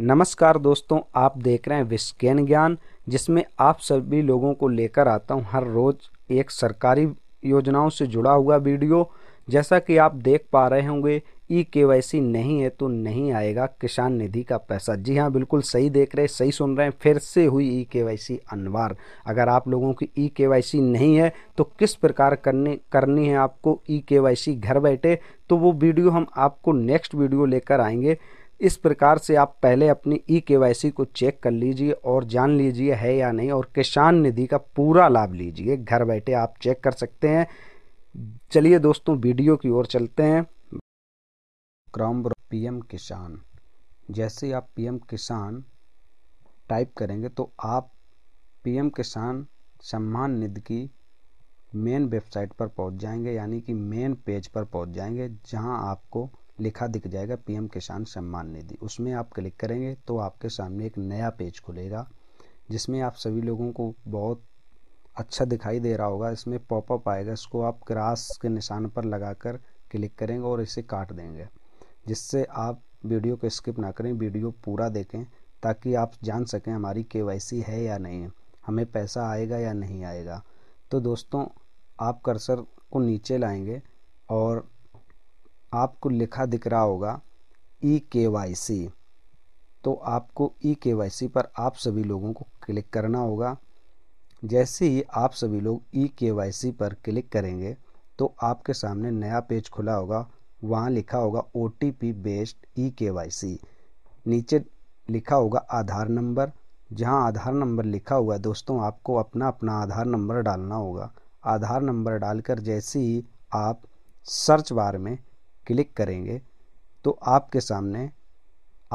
नमस्कार दोस्तों आप देख रहे हैं विस्केन ज्ञान जिसमें आप सभी लोगों को लेकर आता हूं हर रोज़ एक सरकारी योजनाओं से जुड़ा हुआ वीडियो जैसा कि आप देख पा रहे होंगे ई के नहीं है तो नहीं आएगा किसान निधि का पैसा जी हाँ बिल्कुल सही देख रहे सही सुन रहे हैं फिर से हुई ई के अनिवार्य अगर आप लोगों की ई के नहीं है तो किस प्रकार करने करनी है आपको ई के घर बैठे तो वो वीडियो हम आपको नेक्स्ट वीडियो लेकर आएंगे इस प्रकार से आप पहले अपनी ई e के को चेक कर लीजिए और जान लीजिए है या नहीं और किसान निधि का पूरा लाभ लीजिए घर बैठे आप चेक कर सकते हैं चलिए दोस्तों वीडियो की ओर चलते हैं क्रम पीएम किसान जैसे आप पीएम किसान टाइप करेंगे तो आप पीएम किसान सम्मान निधि की मेन वेबसाइट पर पहुंच जाएंगे यानी कि मेन पेज पर पहुंच जाएंगे जहां आपको लिखा दिख जाएगा पीएम किसान सम्मान निधि उसमें आप क्लिक करेंगे तो आपके सामने एक नया पेज खुलेगा जिसमें आप सभी लोगों को बहुत अच्छा दिखाई दे रहा होगा इसमें पॉपअप आएगा इसको आप क्रास के निशान पर लगाकर क्लिक करेंगे और इसे काट देंगे जिससे आप वीडियो को स्किप ना करें वीडियो पूरा देखें ताकि आप जान सकें हमारी के है या नहीं हमें पैसा आएगा या नहीं आएगा तो दोस्तों आप कर्सर को नीचे लाएंगे आपको लिखा दिख रहा होगा ई के वाई सी तो आपको ई के वाई सी पर आप सभी लोगों को क्लिक करना होगा जैसे ही आप सभी लोग ई के वाई सी पर क्लिक करेंगे तो आपके सामने नया पेज खुला होगा वहाँ लिखा होगा O T P based E K Y सी नीचे लिखा होगा आधार नंबर जहाँ आधार नंबर लिखा हुआ है दोस्तों आपको अपना अपना आधार नंबर डालना होगा आधार नंबर डालकर जैसे ही आप सर्च बार में क्लिक करेंगे तो आपके सामने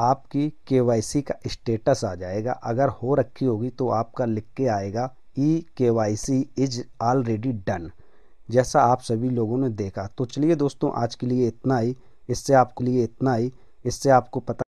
आपकी के का स्टेटस आ जाएगा अगर हो रखी होगी तो आपका लिख के आएगा E K Y C is already done जैसा आप सभी लोगों ने देखा तो चलिए दोस्तों आज के लिए इतना ही इससे आपके लिए इतना ही इससे आपको पता